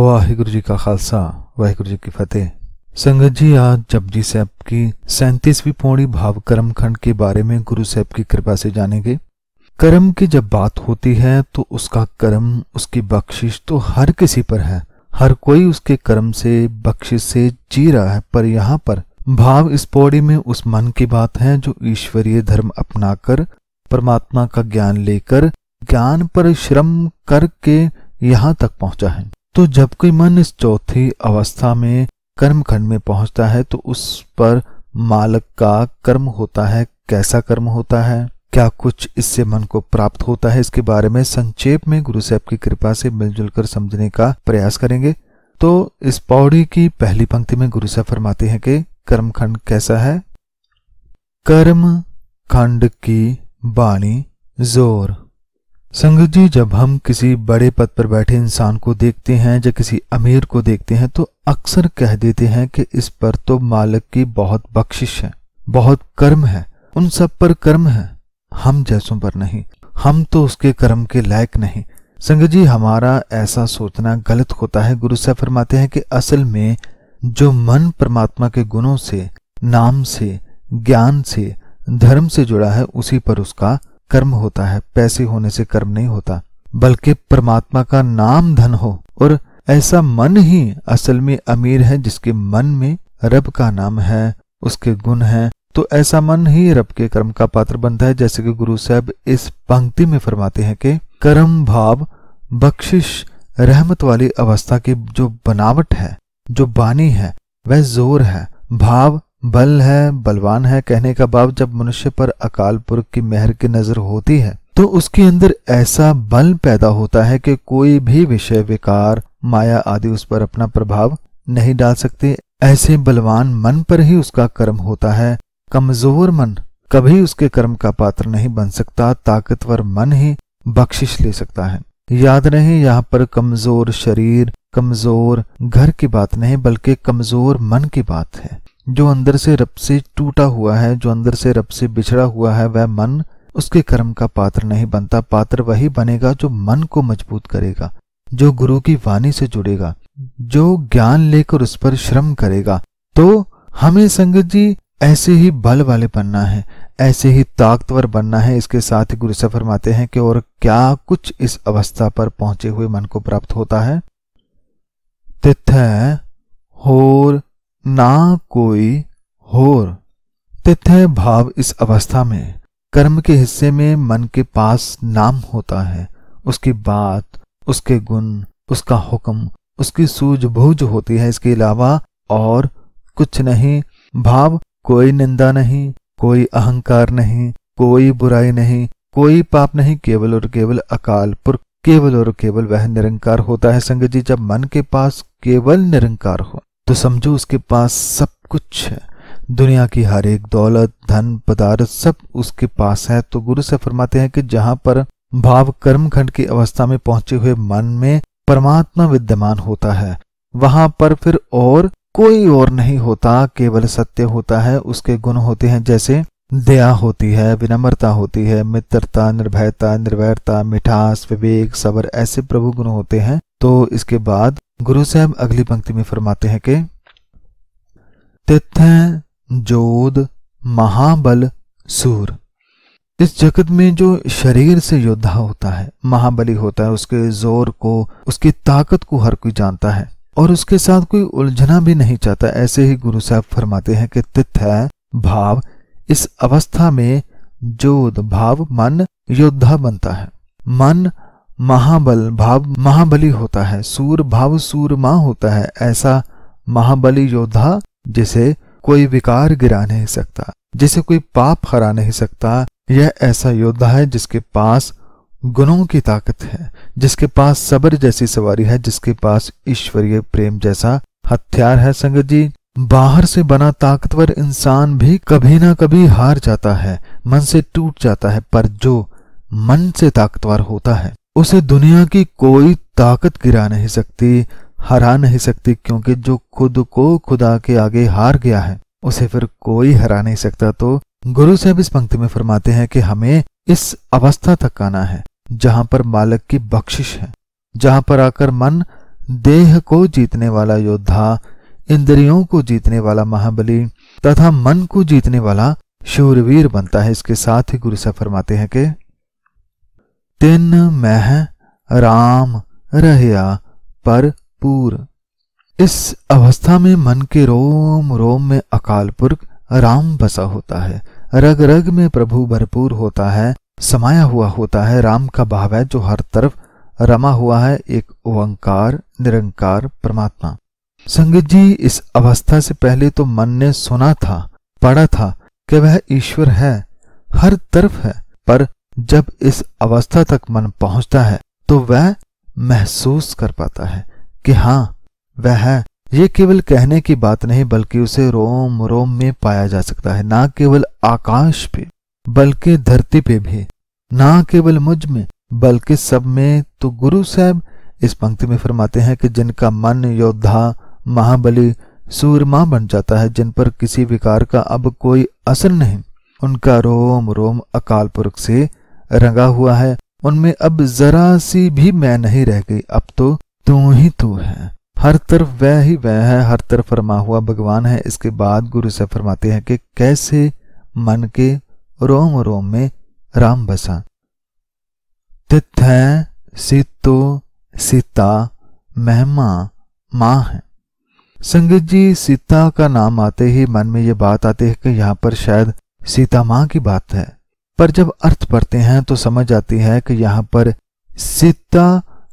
वाहिगुरु जी का खालसा वाहिगुरु जी की फतेह संगत जी आज जपजी साहब की सैंतीसवीं पौड़ी भाव कर्म खंड के बारे में गुरु साहब की कृपा से जानेंगे कर्म की जब बात होती है तो उसका कर्म उसकी बख्शिश तो हर किसी पर है हर कोई उसके कर्म से बख्शिश से जी रहा है पर यहाँ पर भाव इस पौड़ी में उस मन की बात है जो ईश्वरीय धर्म अपनाकर परमात्मा का ज्ञान लेकर ज्ञान पर श्रम करके यहाँ तक पहुंचा है तो जब कोई मन इस चौथी अवस्था में कर्म खंड में पहुंचता है तो उस पर मालक का कर्म होता है कैसा कर्म होता है क्या कुछ इससे मन को प्राप्त होता है इसके बारे में संक्षेप में गुरु साहब की कृपा से मिलजुल कर समझने का प्रयास करेंगे तो इस पौड़ी की पहली पंक्ति में गुरु साहब फरमाते हैं कि कर्म खंड कैसा है कर्म खंड की बाणी जोर संगत जी जब हम किसी बड़े पद पर बैठे इंसान को देखते हैं या किसी अमीर को देखते हैं तो अक्सर कह देते हैं कि इस पर तो मालिक की बहुत बख्शिश है बहुत कर्म है उन सब पर कर्म है हम जैसों पर नहीं हम तो उसके कर्म के लायक नहीं संगत जी हमारा ऐसा सोचना गलत होता है गुरु साहब फरमाते हैं कि असल में जो मन परमात्मा के गुणों से नाम से ज्ञान से धर्म से जुड़ा है उसी पर उसका कर्म होता है पैसे होने से कर्म नहीं होता बल्कि परमात्मा का नाम धन हो और ऐसा मन ही असल में अमीर है जिसके मन में रब का नाम है उसके गुण है तो ऐसा मन ही रब के कर्म का पात्र बनता है जैसे कि गुरु साहब इस पंक्ति में फरमाते हैं कि कर्म भाव बख्शिश रहमत वाली अवस्था की जो बनावट है जो बानी है वह जोर है भाव बल है बलवान है कहने का भाव जब मनुष्य पर अकाल पुरख की मेहर की नजर होती है तो उसके अंदर ऐसा बल पैदा होता है कि कोई भी विषय विकार माया आदि उस पर अपना प्रभाव नहीं डाल सकते ऐसे बलवान मन पर ही उसका कर्म होता है कमजोर मन कभी उसके कर्म का पात्र नहीं बन सकता ताकतवर मन ही बख्शिश ले सकता है याद रहे यहाँ पर कमजोर शरीर कमजोर घर की बात नहीं बल्कि कमजोर मन की बात है जो अंदर से रब से टूटा हुआ है जो अंदर से रब से बिछड़ा हुआ है वह मन उसके कर्म का पात्र नहीं बनता पात्र वही बनेगा जो मन को मजबूत करेगा जो गुरु की वाणी से जुड़ेगा जो ज्ञान लेकर उस पर श्रम करेगा तो हमें संगत जी ऐसे ही बल वाले बनना है ऐसे ही ताकतवर बनना है इसके साथ ही गुरु से फरमाते हैं कि और क्या कुछ इस अवस्था पर पहुंचे हुए मन को प्राप्त होता है तिथ होर ना कोई होर तिथ्य भाव इस अवस्था में कर्म के हिस्से में मन के पास नाम होता है उसकी बात उसके गुण उसका हुक्म उसकी सूझबूझ होती है इसके अलावा और कुछ नहीं भाव कोई निंदा नहीं कोई अहंकार नहीं कोई बुराई नहीं कोई पाप नहीं केवल और केवल अकाल पुर केवल और केवल वह निरंकार होता है संगत जी जब मन के पास केवल निरंकार हो तो समझो उसके पास सब कुछ है दुनिया की हर एक दौलत धन पदार्थ सब उसके पास है तो गुरु से फरमाते हैं कि जहाँ पर भाव कर्म खंड की अवस्था में पहुंचे हुए मन में परमात्मा विद्यमान होता है वहां पर फिर और कोई और नहीं होता केवल सत्य होता है उसके गुण होते हैं जैसे दया होती है विनम्रता होती है मित्रता निर्भयता निर्वैरता मिठास विवेक सबर ऐसे प्रभु गुण होते हैं तो इसके बाद गुरु साहब अगली पंक्ति में फरमाते हैं कि तिथ जोध महाबल सूर इस जगत में जो शरीर से योद्धा होता है महाबली होता है उसके जोर को उसकी ताकत को हर कोई जानता है और उसके साथ कोई उलझना भी नहीं चाहता ऐसे ही गुरु साहब फरमाते हैं कि तिथ भाव इस अवस्था में जोध भाव मन योद्धा बनता है मन महाबल भाव महाबली होता है सूर भाव सूरमा होता है ऐसा महाबली योद्धा जिसे कोई विकार गिरा नहीं सकता जिसे कोई पाप हरा नहीं सकता यह ऐसा योद्धा है जिसके पास गुणों की ताकत है जिसके पास सब्र जैसी सवारी है जिसके पास ईश्वरीय प्रेम जैसा हथियार है संगत जी बाहर से बना ताकतवर इंसान भी कभी ना कभी हार जाता है मन से टूट जाता है पर जो मन से ताकतवर होता है उसे दुनिया की कोई ताकत गिरा नहीं सकती हरा नहीं सकती क्योंकि जो खुद को खुदा के आगे हार गया है उसे फिर कोई हरा नहीं सकता तो गुरु साहब इस पंक्ति में फरमाते हैं कि हमें इस अवस्था तक आना है जहां पर मालक की बख्शिश है जहां पर आकर मन देह को जीतने वाला योद्धा इंद्रियों को जीतने वाला महाबली तथा मन को जीतने वाला शूरवीर बनता है इसके साथ ही गुरु साहब फरमाते हैं कि तिन मह राम रहया पर पूर इस अवस्था में मन के रोम रोम में अकाल पुरख राम बसा होता है रग रग में प्रभु भरपूर होता है समाया हुआ होता है राम का भाव है जो हर तरफ रमा हुआ है एक ओंकार निरंकार परमात्मा संगत जी इस अवस्था से पहले तो मन ने सुना था पढ़ा था कि वह ईश्वर है हर तरफ है पर जब इस अवस्था तक मन पहुंचता है तो वह महसूस कर पाता है कि हाँ वह है ये केवल कहने की बात नहीं बल्कि उसे रोम रोम में पाया जा सकता है ना केवल आकाश पे बल्कि धरती पे भी ना केवल मुझ में बल्कि सब में तो गुरु साहब इस पंक्ति में फरमाते हैं कि जिनका मन योद्धा महाबली सूरमा बन जाता है जिन पर किसी विकार का अब कोई असर नहीं उनका रोम रोम अकाल पुरख से रंगा हुआ है उनमें अब जरा सी भी मैं नहीं रह गई अब तो तू ही तू है हर तरफ वह ही वह है हर तरफ फरमा हुआ भगवान है इसके बाद गुरु से फरमाते हैं कि कैसे मन के रोम रोम में राम बसा तिथ है सीतो सीता मेहमा माँ है संगत जी सीता का नाम आते ही मन में ये बात आती है कि यहाँ पर शायद सीता माँ की बात है पर जब अर्थ पढ़ते हैं तो समझ आती है कि यहाँ पर सीता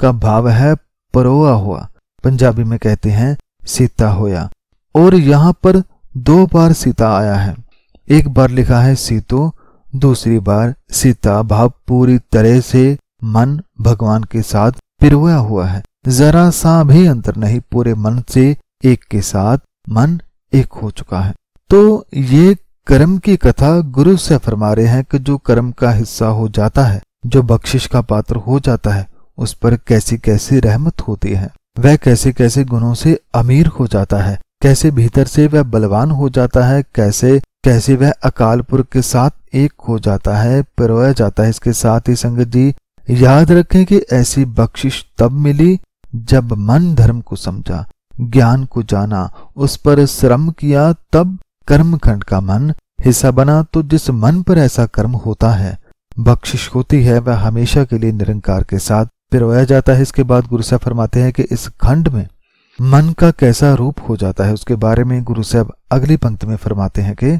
का भाव है परोआ हुआ पंजाबी में कहते हैं सीता होया और यहाँ पर दो बार सीता आया है एक बार लिखा है सीतो दूसरी बार सीता भाव पूरी तरह से मन भगवान के साथ पिरोया हुआ है जरा सा भी अंतर नहीं पूरे मन से एक के साथ मन एक हो चुका है तो ये कर्म की कथा गुरु से फरमा रहे हैं कि जो कर्म का हिस्सा हो जाता है जो बख्शिश का पात्र हो जाता है उस पर कैसी कैसी रहमत होती है वह कैसे कैसे गुणों से अमीर हो जाता है कैसे भीतर से वह बलवान हो जाता है कैसे कैसे वह अकाल पुरख के साथ एक हो जाता है परोया जाता है इसके साथ ही संगत जी याद रखें कि ऐसी बख्शिश तब मिली जब मन धर्म को समझा ज्ञान को जाना उस पर श्रम किया तब कर्मखंड का मन हिस्सा बना तो जिस मन पर ऐसा कर्म होता है बख्शिश होती है वह हमेशा के लिए निरंकार के साथ पिरोया जाता है इसके बाद गुरु साहब फरमाते हैं कि इस खंड में मन का कैसा रूप हो जाता है उसके बारे में गुरु साहब अगली पंक्ति में फरमाते हैं कि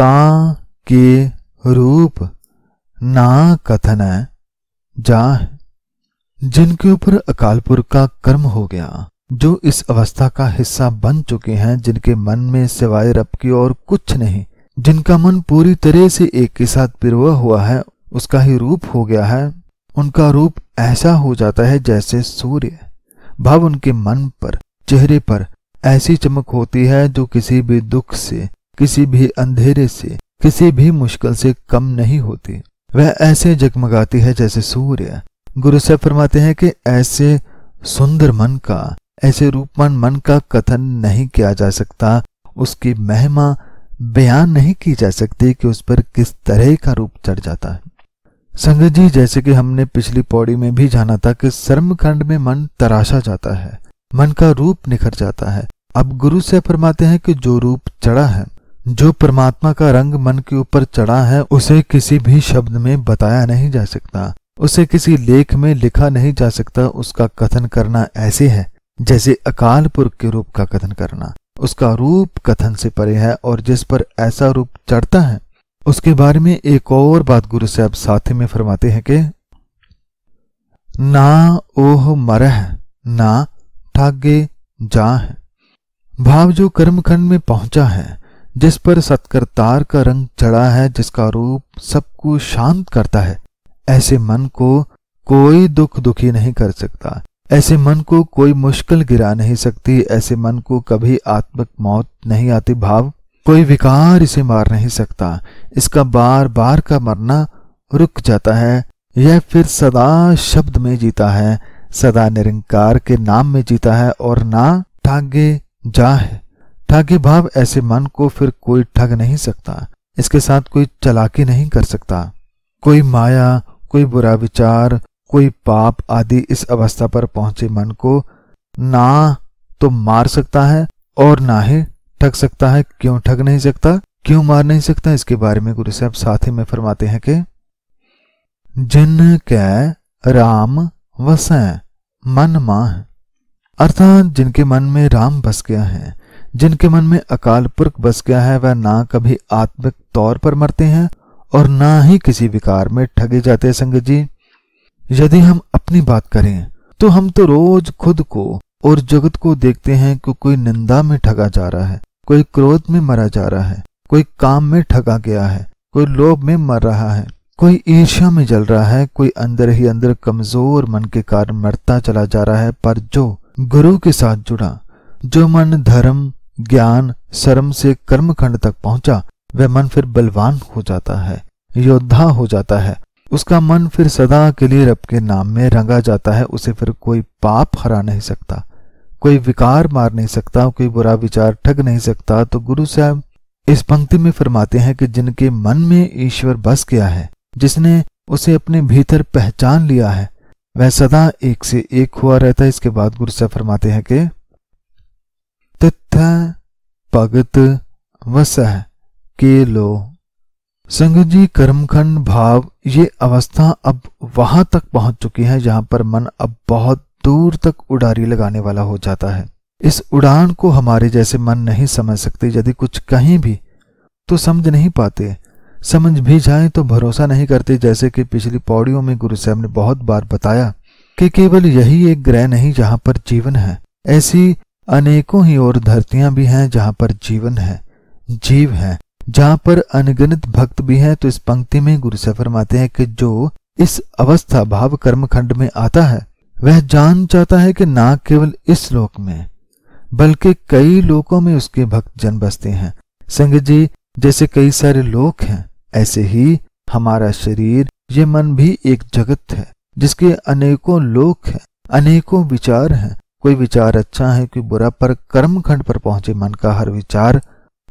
ता के रूप ना कथन जा जिनके ऊपर अकालपुर का कर्म हो गया जो इस अवस्था का हिस्सा बन चुके हैं जिनके मन में सिवाय रब की और कुछ नहीं जिनका मन पूरी तरह से एक के साथ पिरवा हुआ है उसका ही रूप हो गया है उनका रूप ऐसा हो जाता है जैसे सूर्य भाव उनके मन पर चेहरे पर ऐसी चमक होती है जो किसी भी दुख से किसी भी अंधेरे से किसी भी मुश्किल से कम नहीं होती वह ऐसे जगमगाती है जैसे सूर्य गुरु साहब फरमाते हैं कि ऐसे सुंदर मन का ऐसे रूपमान मन का कथन नहीं किया जा सकता उसकी महिमा बयान नहीं की जा सकती कि उस पर किस तरह का रूप चढ़ जाता है संगत जी जैसे कि हमने पिछली पौड़ी में भी जाना था कि खंड में मन तराशा जाता है मन का रूप निखर जाता है अब गुरु से फरमाते हैं कि जो रूप चढ़ा है जो परमात्मा का रंग मन के ऊपर चढ़ा है उसे किसी भी शब्द में बताया नहीं जा सकता उसे किसी लेख में लिखा नहीं जा सकता उसका कथन करना ऐसे है जैसे अकाल पुरख के रूप का कथन करना उसका रूप कथन से परे है और जिस पर ऐसा रूप चढ़ता है उसके बारे में एक और बात गुरु साहब साथ में फरमाते हैं कि ना ओह मरह ना ठागे जा है भाव जो कर्मखंड में पहुंचा है जिस पर सत्कर्तार का रंग चढ़ा है जिसका रूप सबको शांत करता है ऐसे मन को कोई दुख दुखी नहीं कर सकता ऐसे मन को कोई मुश्किल गिरा नहीं सकती ऐसे मन को कभी आत्मक मौत नहीं आती भाव कोई विकार इसे मार नहीं सकता इसका बार बार का मरना रुक जाता है यह फिर सदा शब्द में जीता है सदा निरंकार के नाम में जीता है और ना ठागे जा है ठागे भाव ऐसे मन को फिर कोई ठग नहीं सकता इसके साथ कोई चलाकी नहीं कर सकता कोई माया कोई बुरा विचार कोई पाप आदि इस अवस्था पर पहुंचे मन को ना तो मार सकता है और ना ही ठग सकता है क्यों ठग नहीं सकता क्यों मार नहीं सकता इसके बारे में गुरु साहब साथ ही में फरमाते हैं कि जिन कै राम वसें मन माह अर्थात जिनके मन में राम बस गया है जिनके मन में अकाल पुरख बस गया है वह ना कभी आत्मिक तौर पर मरते हैं और ना ही किसी विकार में ठगे जाते संगत जी यदि हम अपनी बात करें तो हम तो रोज खुद को और जगत को देखते हैं कि कोई निंदा में ठगा जा रहा है कोई क्रोध में मरा जा रहा है कोई काम में ठगा गया है कोई लोभ में मर रहा है कोई ईर्ष्या में जल रहा है कोई अंदर ही अंदर कमजोर मन के कारण मरता चला जा रहा है पर जो गुरु के साथ जुड़ा जो मन धर्म ज्ञान शर्म से कर्मखंड तक पहुंचा वह मन फिर बलवान हो जाता है योद्धा हो जाता है उसका मन फिर सदा के लिए रब के नाम में रंगा जाता है उसे फिर कोई पाप हरा नहीं सकता कोई विकार मार नहीं सकता कोई बुरा विचार ठग नहीं सकता तो गुरु साहब इस पंक्ति में फरमाते हैं कि जिनके मन में ईश्वर बस गया है जिसने उसे अपने भीतर पहचान लिया है वह सदा एक से एक हुआ रहता है इसके बाद गुरु साहब फरमाते हैं कि तथ भगत वसह के लो संग जी कर्मखंड भाव ये अवस्था अब वहां तक पहुंच चुकी है जहां पर मन अब बहुत दूर तक उड़ारी लगाने वाला हो जाता है इस उड़ान को हमारे जैसे मन नहीं समझ सकते यदि कुछ कहीं भी तो समझ नहीं पाते समझ भी जाए तो भरोसा नहीं करते जैसे कि पिछली पौड़ियों में गुरु साहब ने बहुत बार बताया कि केवल यही एक ग्रह नहीं जहां पर जीवन है ऐसी अनेकों ही और धरतियां भी हैं जहां पर जीवन है जीव है जहाँ पर अनगणित भक्त भी हैं तो इस पंक्ति में गुरु से फरमाते हैं कि जो इस अवस्था भाव कर्म खंड में आता है वह जान जाता है कि ना केवल इस लोक में बल्कि कई लोकों में उसके भक्त जन बसते हैं संग जी जैसे कई सारे लोक हैं ऐसे ही हमारा शरीर ये मन भी एक जगत है जिसके अनेकों लोक हैं अनेकों विचार हैं कोई विचार अच्छा है कोई बुरा पर कर्म खंड पर पहुंचे मन का हर विचार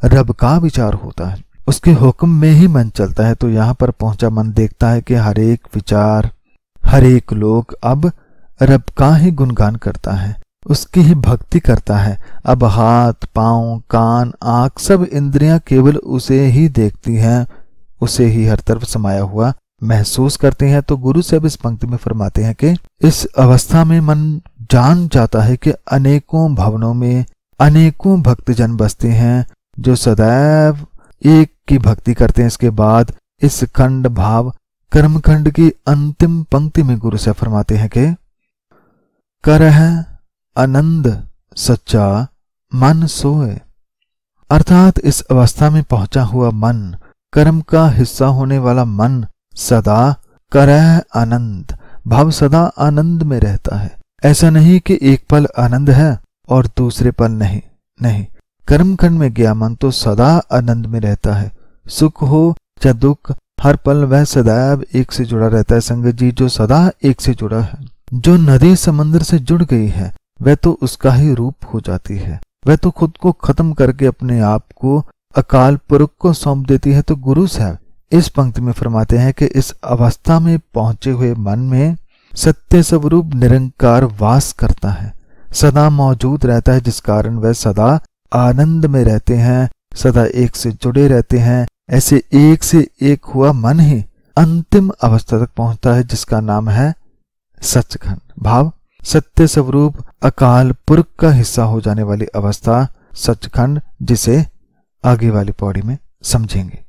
रब का विचार होता है उसके हुक्म में ही मन चलता है तो यहाँ पर पहुंचा मन देखता है कि हर एक विचार हर एक लोग अब रब का ही गुणगान करता है उसकी ही भक्ति करता है अब हाथ पांव कान आंख सब इंद्रियां केवल उसे ही देखती हैं उसे ही हर तरफ समाया हुआ महसूस करते हैं तो गुरु साहब इस पंक्ति में फरमाते हैं कि इस अवस्था में मन जान जाता है कि अनेकों भवनों में अनेकों भक्तजन बसते हैं जो सदैव एक की भक्ति करते हैं इसके बाद इस खंड भाव कर्मखंड की अंतिम पंक्ति में गुरु से फरमाते हैं कि कर है आनंद सच्चा मन सोए अर्थात इस अवस्था में पहुंचा हुआ मन कर्म का हिस्सा होने वाला मन सदा कर आनंद भाव सदा आनंद में रहता है ऐसा नहीं कि एक पल आनंद है और दूसरे पल नहीं नहीं कर्मखंड में गया मन तो सदा आनंद में रहता है सुख हो या दुख हर पल वह सदैव एक से जुड़ा रहता है संगत जी जो सदा एक से जुड़ा है जो नदी समंदर से जुड़ गई है वह तो उसका ही रूप हो जाती है वह तो खुद को खत्म करके अपने आप को अकाल पुरुष को सौंप देती है तो गुरु साहब इस पंक्ति में फरमाते हैं कि इस अवस्था में पहुंचे हुए मन में सत्य स्वरूप निरंकार वास करता है सदा मौजूद रहता है जिस कारण वह सदा आनंद में रहते हैं सदा एक से जुड़े रहते हैं ऐसे एक से एक हुआ मन ही अंतिम अवस्था तक पहुंचता है जिसका नाम है सचखंड भाव सत्य स्वरूप अकाल पुरख का हिस्सा हो जाने वाली अवस्था सचखंड जिसे आगे वाली पौड़ी में समझेंगे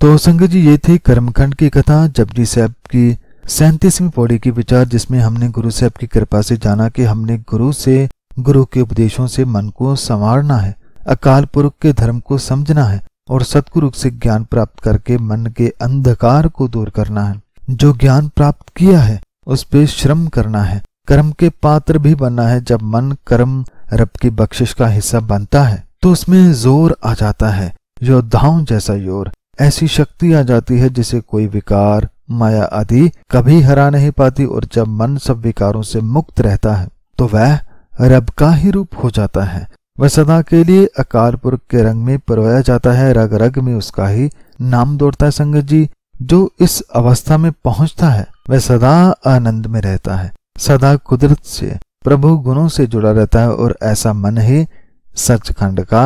तो संग जी ये थी कर्मखंड की कथा जब जी साहब की सैंतीसवीं पौड़ी के विचार जिसमें हमने गुरु साहब की कृपा से जाना कि हमने गुरु से गुरु के उपदेशों से मन को संवारना है अकाल पुरुष के धर्म को समझना है और सतगुरु से ज्ञान प्राप्त करके मन के अंधकार को दूर करना है जो ज्ञान प्राप्त किया है उस पर श्रम करना है कर्म के पात्र भी बनना है जब मन कर्म रब की बख्शिश का हिस्सा बनता है तो उसमें जोर आ जाता है योद्धाओं जैसा जोर ऐसी शक्ति आ जाती है जिसे कोई विकार माया आदि कभी हरा नहीं पाती और जब मन सब विकारों से मुक्त रहता है तो वह रब का ही रूप हो जाता है वह सदा के लिए अकाल पुरख के रंग में परवाया जाता है रग रग में उसका ही नाम दौड़ता है संगत जी जो इस अवस्था में पहुंचता है वह सदा आनंद में रहता है सदा कुदरत से प्रभु गुणों से जुड़ा रहता है और ऐसा मन ही सचखंड का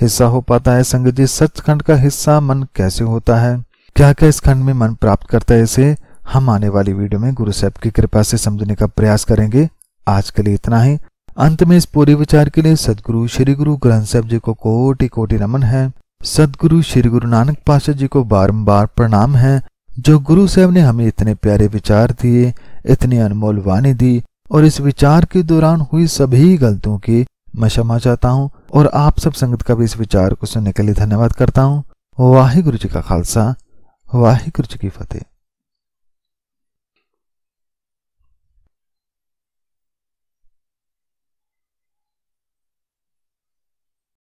हिस्सा हो पाता है संगत जी सचखंड का हिस्सा मन कैसे होता है क्या क्या इस खंड में मन प्राप्त करता है इसे हम आने वाली वीडियो में गुरु साहब की कृपा से समझने का प्रयास करेंगे आज के लिए इतना ही अंत में इस पूरे विचार के लिए सदगुरु श्री गुरु ग्रंथ साहब जी को कोटि कोटि नमन है सदगुरु श्री गुरु नानक पाशा जी को बारम्बार प्रणाम है जो गुरु साहब ने हमें इतने प्यारे विचार दिए इतनी अनमोल वाणी दी और इस विचार के दौरान हुई सभी गलतियों की मैं क्षमा चाहता हूँ और आप सब संगत का भी इस विचार को सुनने के लिए धन्यवाद करता हूँ वाहिगुरु जी का खालसा वाहिगुरु जी की फतेह